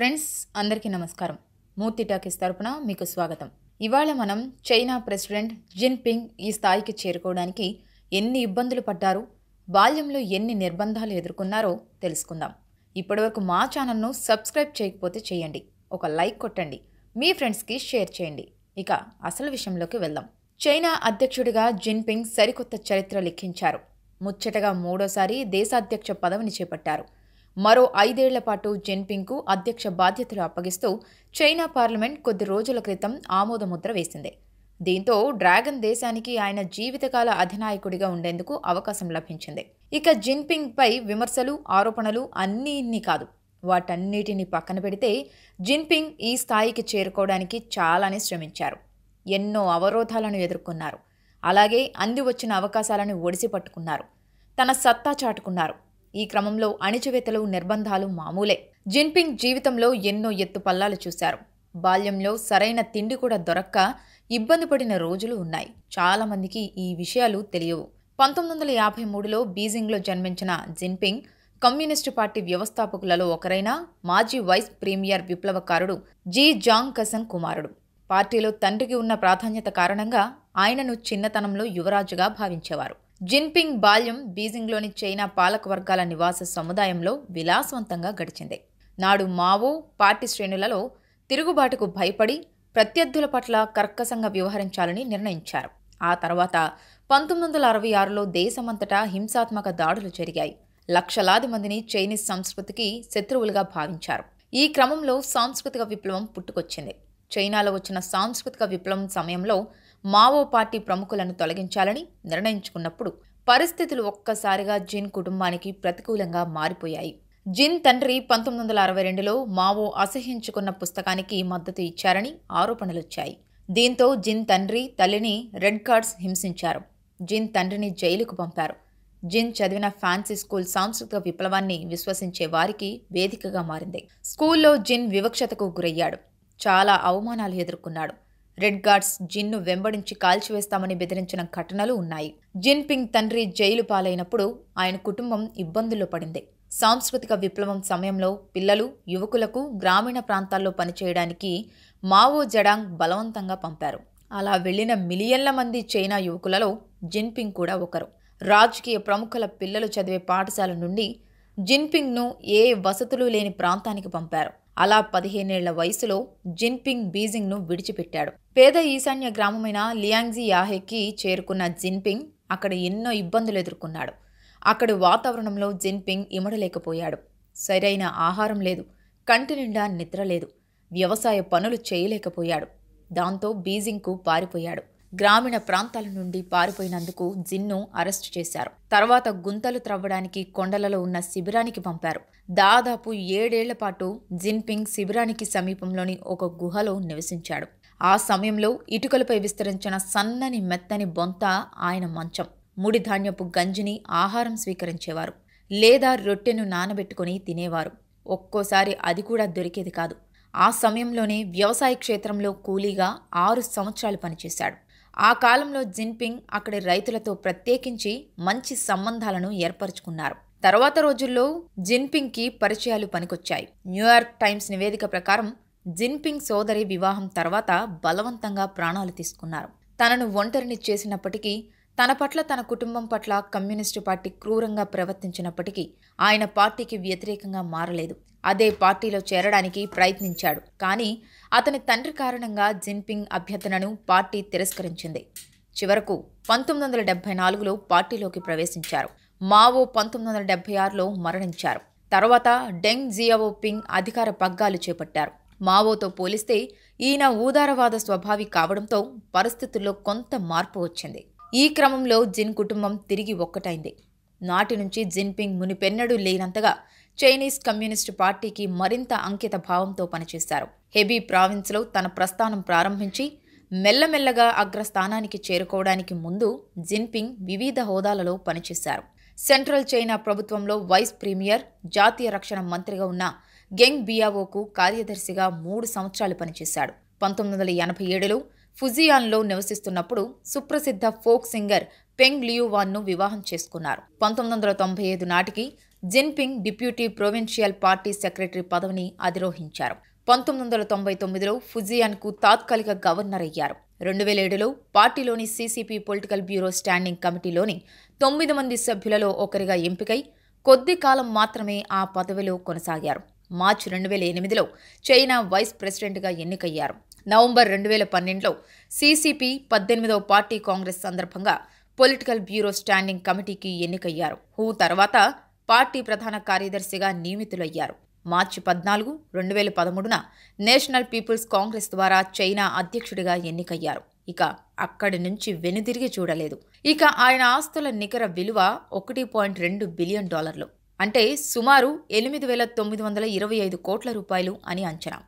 friends అందరికీ నమస్కారం మూర్తి talkies తరపున మీకు స్వాగతం ఇవాళ మనం చైనా ప్రెసిడెంట్ జిన్పింగ్ ఈ స్థాయికి చేరుకోవడానికి ఎన్ని ఇబ్బందులు పడ్డారు బాల్యంలో ఎన్ని నిర్బంధాలు ఎదుర్కొన్నారో తెలుసుకుందాం ఇప్పటివరకు మా ఛానల్ను సబ్స్క్రైబ్ చేయకపోతే చేయండి ఒక లైక్ కొట్టండి మీ ఫ్రెండ్స్కి షేర్ చేయండి ఇక అసలు విషయంలోకి వెళ్దాం చైనా అధ్యక్షుడిగా జిన్పింగ్ సరికొత్త చరిత్ర లిఖించారు ముచ్చటగా మూడోసారి దేశాధ్యక్ష పదవిని చేపట్టారు మరో ఐదేళ్ల పాటు జిన్పింగ్కు అధ్యక్ష బాధ్యతలు అప్పగిస్తూ చైనా పార్లమెంట్ కొద్ది రోజుల క్రితం ఆమోదముద్ర వేసింది దీంతో డ్రాగన్ దేశానికి ఆయన జీవితకాల అధినాయకుడిగా ఉండేందుకు అవకాశం లభించింది ఇక జిన్పింగ్పై విమర్శలు ఆరోపణలు అన్నీ ఇన్ని కాదు వాటన్నిటిని పక్కన పెడితే జిన్పింగ్ ఈ స్థాయికి చేరుకోవడానికి చాలానే శ్రమించారు ఎన్నో అవరోధాలను ఎదుర్కొన్నారు అలాగే అంది వచ్చిన అవకాశాలను ఒడిసి పట్టుకున్నారు తన సత్తా చాటుకున్నారు ఈ క్రమంలో అణిచివేతలు నిర్బంధాలు మామూలే జిన్పింగ్ జీవితంలో ఎన్నో ఎత్తు పల్లాలు చూశారు బాల్యంలో సరైన తిండి కూడా దొరక్క ఇబ్బంది పడిన రోజులు ఉన్నాయి చాలామందికి ఈ విషయాలు తెలియవు పంతొమ్మిది వందల యాభై మూడులో బీజింగ్లో జన్మించిన జిన్పింగ్ కమ్యూనిస్టు పార్టీ వ్యవస్థాపకులలో ఒకరైన మాజీ వైస్ ప్రీమియర్ విప్లవకారుడు జీ జాంగ్ కసంగ్ కుమారుడు పార్టీలో తండ్రికి ఉన్న ప్రాధాన్యత కారణంగా ఆయనను చిన్నతనంలో యువరాజుగా భావించేవారు జిన్పింగ్ బాల్యం బీజింగ్లోని చైనా పాలక వర్గాల నివాస సముదాయంలో విలాసవంతంగా గడిచింది నాడు మావో పార్టీ శ్రేణులలో తిరుగుబాటుకు భయపడి ప్రత్యర్థుల పట్ల కర్కశంగా వ్యవహరించాలని నిర్ణయించారు ఆ తర్వాత పంతొమ్మిది వందల అరవై ఆరులో దేశమంతటా హింసాత్మక దాడులు జరిగాయి లక్షలాది మందిని చైనీస్ సంస్కృతికి శత్రువులుగా భావించారు ఈ క్రమంలో సాంస్కృతిక విప్లవం పుట్టుకొచ్చింది చైనాలో వచ్చిన సాంస్కృతిక విప్లవం సమయంలో మావో పార్టీ ప్రముఖులను తొలగించాలని నిర్ణయించుకున్నప్పుడు పరిస్థితులు ఒక్కసారిగా జిన్ కుటుంబానికి ప్రతికూలంగా మారిపోయాయి జిన్ తండ్రి పంతొమ్మిది వందల అరవై రెండులో మావో అసహించుకున్న పుస్తకానికి మద్దతు ఇచ్చారని ఆరోపణలొచ్చాయి దీంతో జిన్ తండ్రి తల్లిని రెడ్ కార్డ్స్ హింసించారు జిన్ తండ్రిని జైలుకు పంపారు జిన్ చదివిన ఫ్యాన్సీ స్కూల్ సాంస్కృతిక విప్లవాన్ని విశ్వసించే వారికి వేదికగా మారింది స్కూల్లో జిన్ వివక్షతకు గురయ్యాడు చాలా అవమానాలు ఎదుర్కొన్నాడు రెడ్ గార్డ్స్ జిన్ను వెంబడించి కాల్చివేస్తామని బెదిరించిన ఘటనలు ఉన్నాయి జిన్పింగ్ తండ్రి జైలు పాలైనప్పుడు ఆయన కుటుంబం ఇబ్బందుల్లో పడింది సాంస్కృతిక విప్లవం సమయంలో పిల్లలు యువకులకు గ్రామీణ ప్రాంతాల్లో పనిచేయడానికి మావో జడాంగ్ బలవంతంగా పంపారు అలా వెళ్లిన మిలియన్ల మంది చైనా యువకులలో జిన్పింగ్ కూడా ఒకరు రాజకీయ ప్రముఖుల పిల్లలు చదివే పాఠశాల నుండి జిన్పింగ్ను ఏ వసతులు లేని ప్రాంతానికి పంపారు అలా పదిహేనేళ్ల వయసులో జిన్పింగ్ బీజింగ్ను విడిచిపెట్టాడు పేద ఈశాన్య గ్రామమైన లియాంగ్జీ యాహెకి చేరుకున్న జిన్పింగ్ అక్కడ ఎన్నో ఇబ్బందులు ఎదుర్కొన్నాడు అక్కడి వాతావరణంలో జిన్పింగ్ ఇమడలేకపోయాడు సరైన ఆహారం లేదు కంటి నిండా నిద్ర లేదు వ్యవసాయ పనులు చేయలేకపోయాడు దాంతో బీజింగ్కు పారిపోయాడు గ్రామీణ ప్రాంతాల నుండి పారిపోయినందుకు జిన్ను అరెస్టు చేశారు తర్వాత గుంతలు త్రవ్వడానికి కొండలలో ఉన్న శిబిరానికి పంపారు దాదాపు ఏడేళ్ల పాటు జిన్పింగ్ శిబిరానికి సమీపంలోని ఒక గుహలో నివసించాడు ఆ సమయంలో ఇటుకలపై విస్తరించిన సన్నని మెత్తని బొంత ఆయన మంచం ముడి ధాన్యపు గంజిని ఆహారం స్వీకరించేవారు లేదా రొట్టెను నానబెట్టుకుని తినేవారు ఒక్కోసారి అది కూడా దొరికేది కాదు ఆ సమయంలోనే వ్యవసాయ క్షేత్రంలో కూలీగా ఆరు సంవత్సరాలు పనిచేశాడు ఆ కాలంలో జిన్పింగ్ అక్కడి రైతులతో ప్రత్యేకించి మంచి సంబంధాలను ఏర్పరచుకున్నారు తర్వాత రోజుల్లో జిన్పింగ్కి పరిచయాలు పనికొచ్చాయి న్యూయార్క్ టైమ్స్ నివేదిక ప్రకారం జిన్పింగ్ సోదరి వివాహం తర్వాత బలవంతంగా ప్రాణాలు తీసుకున్నారు తనను ఒంటరిని చేసినప్పటికీ తన పట్ల తన కుటుంబం పట్ల కమ్యూనిస్టు పార్టీ క్రూరంగా ప్రవర్తించినప్పటికీ ఆయన పార్టీకి వ్యతిరేకంగా మారలేదు అదే పార్టీలో చేరడానికి ప్రయత్నించాడు కానీ అతని తండ్రి కారణంగా జిన్పింగ్ అభ్యర్థనను పార్టీ తిరస్కరించింది చివరకు పంతొమ్మిది వందల డెబ్బై నాలుగులో పార్టీలోకి ప్రవేశించారు మావో పంతొమ్మిది వందల డెబ్బై ఆరులో మరణించారు తర్వాత డెంగ్ జియావోపింగ్ అధికార పగ్గాలు చేపట్టారు మావోతో పోలిస్తే ఈయన ఊదారవాద స్వభావి కావడంతో పరిస్థితుల్లో కొంత మార్పు వచ్చింది ఈ క్రమంలో జిన్ కుటుంబం తిరిగి ఒక్కటైంది నాటి నుంచి జిన్పింగ్ మునిపెన్నడూ లేనంతగా చైనీస్ కమ్యూనిస్టు పార్టీకి మరింత అంకిత భావంతో పనిచేశారు హెబీ ప్రావిన్స్లో తన ప్రస్థానం ప్రారంభించి మెల్లమెల్లగా అగ్రస్థానానికి చేరుకోవడానికి ముందు జిన్పింగ్ వివిధ హోదాలలో పనిచేశారు సెంట్రల్ చైనా ప్రభుత్వంలో వైస్ ప్రీమియర్ జాతీయ రక్షణ మంత్రిగా ఉన్న గెంగ్ బియావోకు కార్యదర్శిగా మూడు సంవత్సరాలు పనిచేశాడు పంతొమ్మిది వందల ఎనభై ఏడులో ఫుజియాన్లో నివసిస్తున్నప్పుడు సుప్రసిద్ధ ఫోక్ సింగర్ పెంగ్ లియువాన్ను వివాహం చేసుకున్నారు పంతొమ్మిది వందల తొంభై ఐదు నాటికి Jinping deputy provincial party secretary పదవిని అధిరోహించారు పంతొమ్మిది వందల తొంభై తొమ్మిదిలో ఫుజియాన్కు తాత్కాలిక గవర్నర్ అయ్యారు రెండు వేల ఏడులో పార్టీలోని సీసీపీ పొలిటికల్ బ్యూరో స్టాండింగ్ కమిటీలోని తొమ్మిది మంది సభ్యులలో ఒకరిగా ఎంపికై కొద్ది కాలం మాత్రమే ఆ పదవిలో కొనసాగారు మార్చి రెండు వేల ఎనిమిదిలో చైనా వైస్ ప్రెసిడెంట్గా ఎన్నికయ్యారు నవంబర్ రెండు వేల పన్నెండులో సీసీపీ పద్దెనిమిదవ పార్టీ కాంగ్రెస్ సందర్భంగా పొలిటికల్ బ్యూరో స్టాండింగ్ కమిటీకి ఎన్నికయ్యారు హూ తర్వాత పార్టీ ప్రధాన కార్యదర్శిగా నియమితులయ్యారు మార్చి పద్నాలుగు రెండు వేల పదమూడున నేషనల్ పీపుల్స్ కాంగ్రెస్ ద్వారా చైనా అధ్యక్షుడిగా ఎన్నికయ్యారు ఇక అక్కడి నుంచి వెనుదిరిగి చూడలేదు ఇక ఆయన ఆస్తుల నికర విలువ ఒకటి పాయింట్ రెండు బిలియన్ డాలర్లు అంటే సుమారు ఎనిమిది వేల తొమ్మిది వందల ఇరవై ఐదు కోట్ల రూపాయలు అని అంచనా